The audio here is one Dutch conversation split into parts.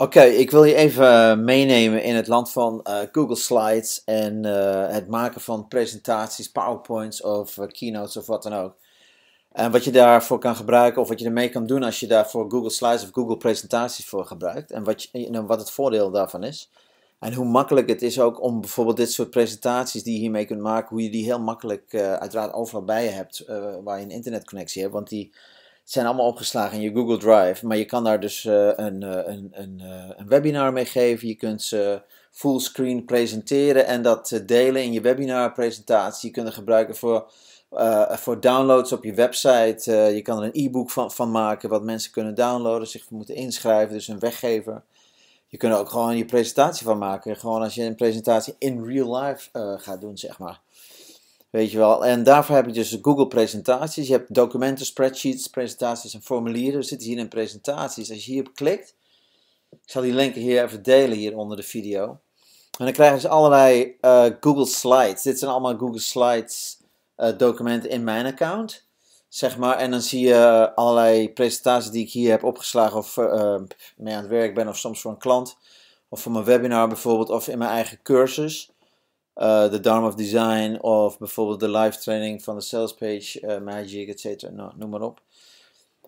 Oké, ik wil je even eh, meenemen in het land van eh, Google Slides en eh, het maken van presentaties, PowerPoints of keynotes of wat dan ook. En wat je daarvoor kan gebruiken of wat je ermee kan doen als je daarvoor Google Slides of Google Presentaties voor gebruikt. En wat, en wat het voordeel daarvan is. En hoe makkelijk het is ook om bijvoorbeeld dit soort presentaties die je hiermee kunt maken, hoe je die heel makkelijk uiteraard overal bij je hebt waar je een internetconnectie hebt. Want die zijn allemaal opgeslagen in je Google Drive. Maar je kan daar dus eh, eh, een, een, een, eh, een, webinar mee geven. Je kunt ze fullscreen presenteren en dat delen in je webinarpresentatie. Je kunt gebruiken voor, voor downloads op je website. je kan er een e-book van, van maken wat mensen kunnen downloaden, zich moeten inschrijven, dus een weggever. Je kunt er ook gewoon je presentatie van maken. Gewoon als je een presentatie in real life gaat doen, zeg maar. Weet je wel. En daarvoor heb je dus Google presentaties. Je hebt documenten, spreadsheets, presentaties en formulieren. We zitten hier in presentaties. Als je hierop klikt. Ik zal die link hier even delen hier onder de video. En dan krijgen ze allerlei eh, Google Slides. Dit zijn allemaal Google Slides eh, documenten in mijn account. Zeg maar. En dan zie je allerlei presentaties die ik hier heb opgeslagen. Of eh, mee aan het werk ben. Of soms voor een klant. Of voor mijn webinar bijvoorbeeld. Of in mijn eigen cursus de eh, uh, Dharma of Design of bijvoorbeeld de live training van de sales page, eh, Magic, etc. Nou, noem maar op.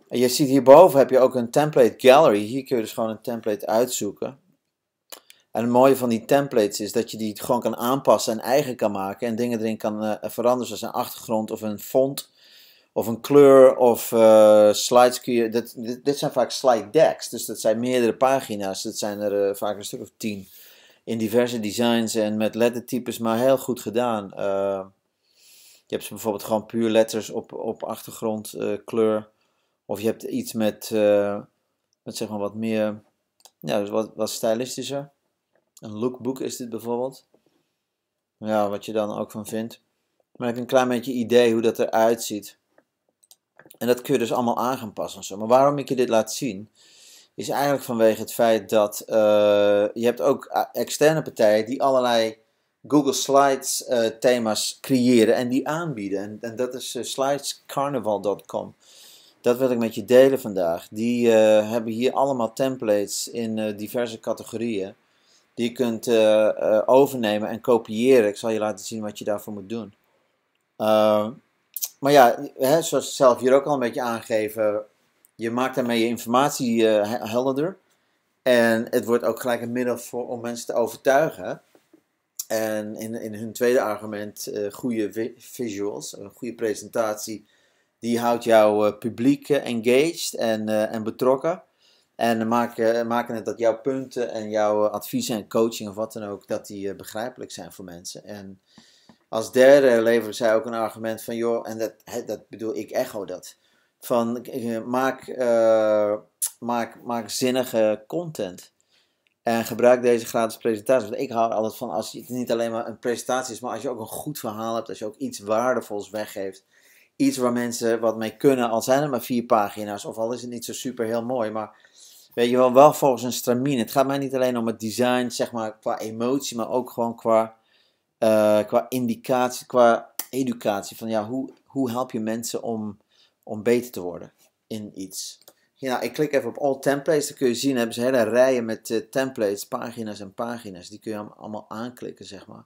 En je ziet hierboven heb je ook een template gallery. Hier kun je dus gewoon een template uitzoeken. En het mooie van die templates is dat je die gewoon kan aanpassen en eigen kan maken. En dingen erin kan eh, veranderen, zoals een achtergrond of een font. Of een kleur of slides kun je. Dit, dit, zijn vaak slide decks. Dus dat zijn meerdere pagina's. Dat zijn er vaak een stuk of tien in diverse designs en met lettertypes, maar heel goed gedaan. Eh, je hebt ze bijvoorbeeld gewoon puur letters op, op achtergrondkleur. Eh, uh, of je hebt iets met, eh, met zeg maar wat meer, ja, dus wat, wat stylistischer. Een lookbook is dit bijvoorbeeld. Ja, wat je dan ook van vindt. Maar ik heb een klein beetje idee hoe dat eruit ziet. En dat kun je dus allemaal aanpassen gaan Zo. Maar waarom ik je dit laat zien, is eigenlijk vanwege het feit dat eh, je hebt ook eh, externe partijen die allerlei Google Slides eh, thema's creëren en die aanbieden. En, en dat is Slidescarnaval.com. slidescarnival.com. Dat wil ik met je delen vandaag. Die hebben hier allemaal templates in diverse categorieën. Die je kunt overnemen en kopiëren. Ik zal je laten zien wat je daarvoor moet doen. Ehm, maar ja, hè, zoals zelf hier ook al een beetje aangeven, je maakt daarmee je informatie eh, helderder. En het wordt ook gelijk een middel voor, om mensen te overtuigen. En in, in hun tweede argument, eh, goede visuals, een goede presentatie, die houdt jouw eh, publiek engaged en, en betrokken. En maken, maken het dat jouw punten en jouw adviezen en coaching of wat dan ook, dat die begrijpelijk zijn voor mensen. En als derde leveren zij ook een argument van, joh, en dat, dat bedoel ik echo dat van eh, maak, uh, maak, maak zinnige content. En gebruik deze gratis presentaties. Want ik hou altijd van als het niet alleen maar een presentatie is, maar als je ook een goed verhaal hebt, als je ook iets waardevols weggeeft. Iets waar mensen wat mee kunnen, al zijn het maar vier pagina's, of al is het niet zo super heel mooi, maar weet je wel, wel volgens een stramine. Het gaat mij niet alleen om het design, zeg maar, qua emotie, maar ook gewoon qua, eh, qua indicatie, qua educatie. Van ja, hoe, hoe help je mensen om om beter te worden in iets. Ja, ik klik even op All Templates. Dan kun je zien, hebben ze hele rijen met eh, templates, pagina's en pagina's. Die kun je allemaal aanklikken, zeg maar.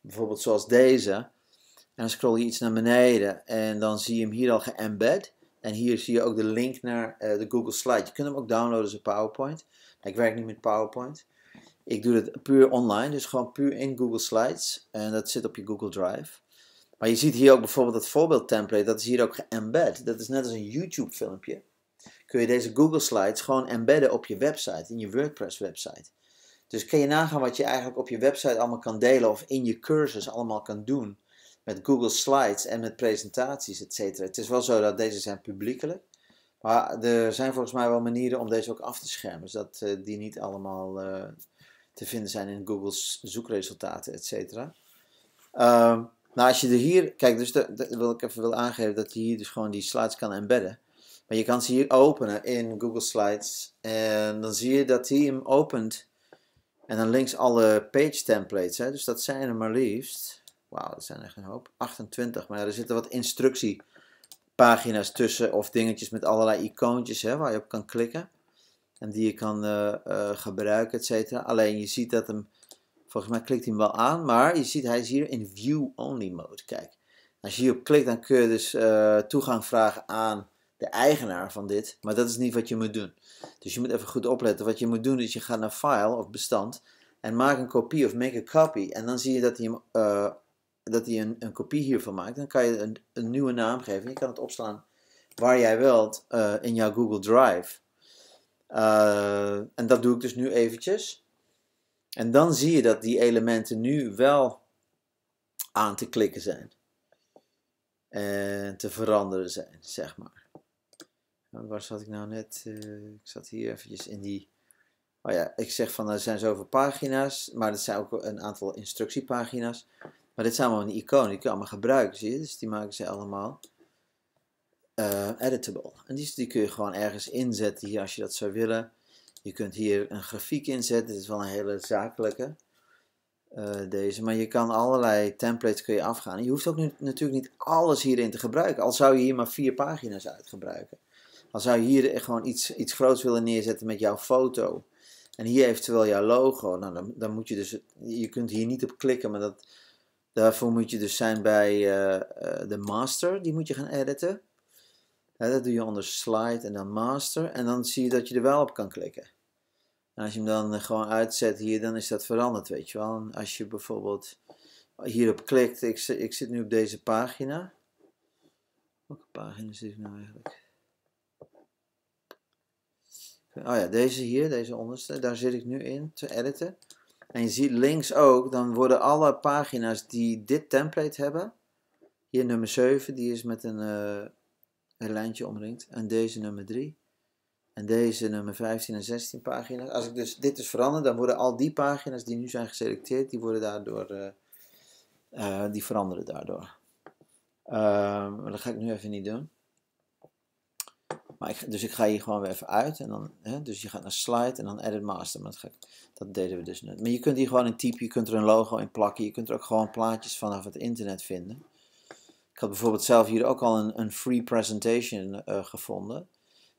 Bijvoorbeeld zoals deze. En dan scroll je iets naar beneden en dan zie je hem hier al geembed. En hier zie je ook de link naar eh, de Google Slide. Je kunt hem ook downloaden als PowerPoint. ik werk niet met PowerPoint. Ik doe het puur online, dus gewoon puur in Google Slides. En dat zit op je Google Drive. Maar je ziet hier ook bijvoorbeeld het voorbeeld template, dat is hier ook geembed. Dat is net als een YouTube filmpje. Kun je deze Google Slides gewoon embedden op je website, in je WordPress website. Dus kun je nagaan wat je eigenlijk op je website allemaal kan delen of in je cursus allemaal kan doen. Met Google Slides en met presentaties, etc. Het is wel zo dat deze zijn publiekelijk. Maar er zijn volgens mij wel manieren om deze ook af te schermen. Zodat eh, die niet allemaal eh, te vinden zijn in Google's zoekresultaten, cetera. Ehm nou, als je er hier, kijk, dus dat wil ik even wil aangeven dat hij hier dus gewoon die slides kan embedden. Maar je kan ze hier openen in Google Slides. En dan zie je dat hij hem opent. En dan links alle page templates. Hè? Dus dat zijn er maar liefst. Wauw, dat zijn echt een hoop. 28. Maar er zitten wat instructiepagina's tussen. Of dingetjes met allerlei icoontjes hè, waar je op kan klikken. En die je kan eh, eh, gebruiken, et cetera. Alleen je ziet dat hem Volgens mij klikt hij hem wel aan, maar je ziet hij is hier in view only mode. Kijk, als je hierop klikt dan kun je dus eh, toegang vragen aan de eigenaar van dit. Maar dat is niet wat je moet doen. Dus je moet even goed opletten. Wat je moet doen is je gaat naar file of bestand en maak een kopie of make a copy. En dan zie je dat hij, eh, dat hij een, een kopie hiervan maakt. Dan kan je een, een nieuwe naam geven. Je kan het opslaan waar jij wilt eh, in jouw Google Drive. en dat doe ik dus nu eventjes. En dan zie je dat die elementen nu wel aan te klikken zijn. En te veranderen zijn, zeg maar. Nou, waar zat ik nou net? Eh, ik zat hier eventjes in die... Oh ja, ik zeg van er zijn zoveel pagina's, maar dat zijn ook een aantal instructiepagina's. Maar dit zijn allemaal een icoon, die kun je allemaal gebruiken, zie je? Dus die maken ze allemaal eh, editable. En die, die kun je gewoon ergens inzetten hier als je dat zou willen. Je kunt hier een grafiek inzetten. Dit is wel een hele zakelijke. Eh, deze. Maar je kan allerlei templates kun je afgaan. je hoeft ook natuurlijk niet alles hierin te gebruiken. Al zou je hier maar vier pagina's uit gebruiken. Al zou je hier gewoon iets, iets groots willen neerzetten met jouw foto. En hier heeft wel jouw logo. Nou, dan, dan moet je dus... Je kunt hier niet op klikken, maar dat... Daarvoor moet je dus zijn bij eh, eh, de master. Die moet je gaan editen dat doe je onder slide en dan master. En dan zie je dat je er wel op kan klikken. als je hem dan eh, gewoon uitzet hier, dan is dat veranderd, weet je wel. En als je bijvoorbeeld hierop klikt, ik, ik zit nu op deze pagina. Welke pagina zit ik nou eigenlijk? Oh ja, deze hier, deze onderste, daar zit ik nu in te editen. En je ziet links ook, dan worden alle pagina's die dit template hebben. Hier nummer 7, die is met een... Eh, een lijntje omringt. En deze nummer 3. En deze nummer 15 en 16 pagina's. Als ik dus dit dus verander, dan worden al die pagina's die nu zijn geselecteerd, die worden daardoor, eh, eh, die veranderen daardoor. Uh, dat ga ik nu even niet doen. Maar dus ik ga hier gewoon weer even uit. En dan, hè, dus je gaat naar slide en dan edit master. Maar dat, ga ik, dat deden we dus net. Maar je kunt hier gewoon een type, je kunt er een logo in plakken. Je kunt er ook gewoon plaatjes vanaf het internet vinden. Ik had bijvoorbeeld zelf hier ook al een, een free presentation eh, gevonden,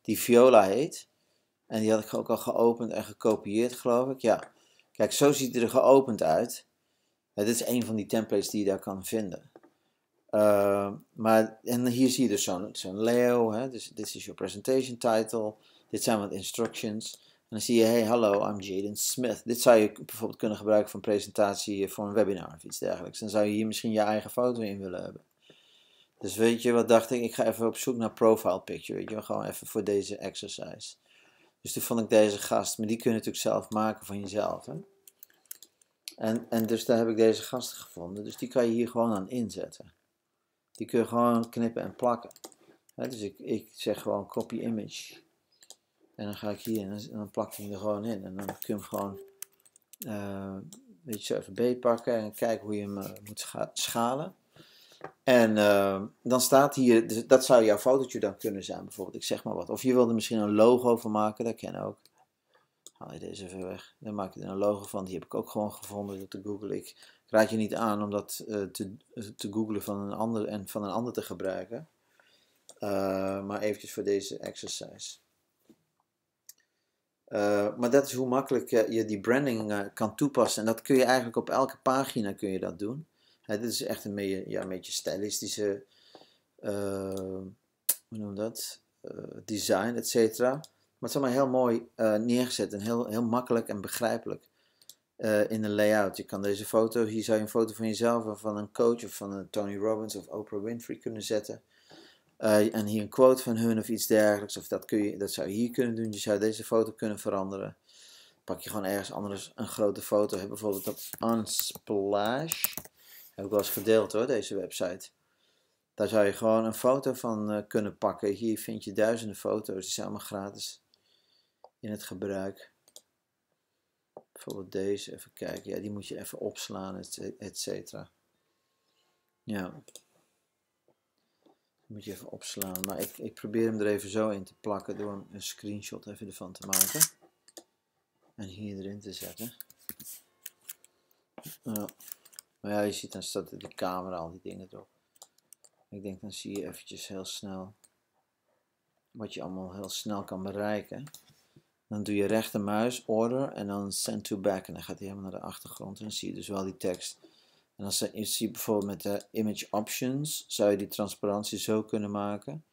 die Viola heet. En die had ik ook al geopend en gekopieerd, geloof ik. Ja, kijk, zo ziet hij er geopend uit. dit is een van die templates die je daar kan vinden. Eh, maar, en hier zie je dus zo'n Leo, hè? dus dit is je presentation title, dit zijn wat instructions. En dan zie je, hey, hallo, I'm Jaden Smith. Dit zou je bijvoorbeeld kunnen gebruiken voor een presentatie voor een webinar of iets dergelijks. Dan zou je hier misschien je eigen foto in willen hebben. Dus weet je, wat dacht ik? Ik ga even op zoek naar profile picture, weet je Gewoon even voor deze exercise. Dus toen vond ik deze gast, maar die kun je natuurlijk zelf maken van jezelf, hè? En, en dus daar heb ik deze gast gevonden. Dus die kan je hier gewoon aan inzetten. Die kun je gewoon knippen en plakken. dus ik, ik zeg gewoon copy image. En dan ga ik hier en dan, en dan plak ik hem er gewoon in. En dan kun je hem gewoon uh, weet je, zo even beetpakken en kijken hoe je hem eh, moet schalen. En eh, dan staat hier, dus dat zou jouw fotootje dan kunnen zijn bijvoorbeeld, ik zeg maar wat. Of je wilde misschien een logo van maken, dat ik ook. Haal je deze even weg. Dan maak je er een logo van, die heb ik ook gewoon gevonden door te googlen. Ik, raad je niet aan om dat eh, te, te googlen van een ander en van een ander te gebruiken. Eh, maar eventjes voor deze exercise. maar dat is hoe makkelijk je die branding kan toepassen. En dat kun je eigenlijk op elke pagina kun je dat doen dit is echt een beetje, ja, een beetje stylistische, uh, hoe noem dat, eh, design, et cetera. Maar het is allemaal heel mooi eh, neergezet en heel, heel makkelijk en begrijpelijk eh, in een layout. Je kan deze foto, hier zou je een foto van jezelf of van een coach of van een Tony Robbins of Oprah Winfrey kunnen zetten. en hier een quote van hun of iets dergelijks. Of dat, kun je, dat zou je hier kunnen doen. Je zou deze foto kunnen veranderen pak je gewoon ergens anders een grote foto. Heb bijvoorbeeld op Unsplash. Heb ik wel eens gedeeld hoor, deze website. Daar zou je gewoon een foto van eh, kunnen pakken. Hier vind je duizenden foto's, die zijn allemaal gratis in het gebruik. Bijvoorbeeld deze, even kijken. Ja, die moet je even opslaan, et, cetera. Ja. Moet je even opslaan. Maar ik, ik probeer hem er even zo in te plakken door een, screenshot even ervan te maken. En hier erin te zetten. Nou. Maar ja, je ziet dan staat de camera al die dingen erop. Ik denk dan zie je eventjes heel snel wat je allemaal heel snel kan bereiken. Dan doe je rechtermuis, order en dan send to back. En dan gaat hij helemaal naar de achtergrond en dan zie je dus wel die tekst. En dan zie je bijvoorbeeld met de image options, zou je die transparantie zo kunnen maken.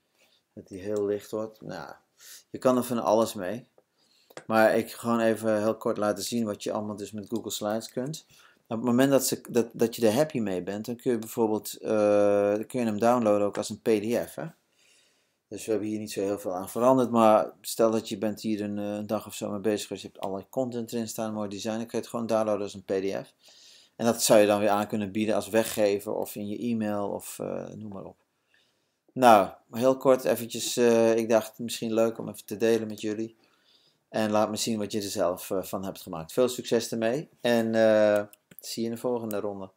Dat die heel licht wordt. Nou, je kan er van alles mee. Maar ik ga gewoon even heel kort laten zien wat je allemaal dus met Google Slides kunt op het moment dat, ze, dat, dat je er happy mee bent, dan kun je bijvoorbeeld eh, kun je hem downloaden ook als een PDF. Hè? Dus we hebben hier niet zo heel veel aan veranderd. Maar stel dat je bent hier eh, een, dag of zo mee bezig geweest. Je hebt allerlei content erin staan, mooi design. Dan kun je het gewoon downloaden als een PDF. En dat zou je dan weer aan kunnen bieden als weggever of in je e-mail of eh, noem maar op. Nou, heel kort eventjes. ik dacht misschien leuk om even te delen met jullie. En laat me zien wat je er zelf van hebt gemaakt. Veel succes ermee. En Zie je in de volgende ronde.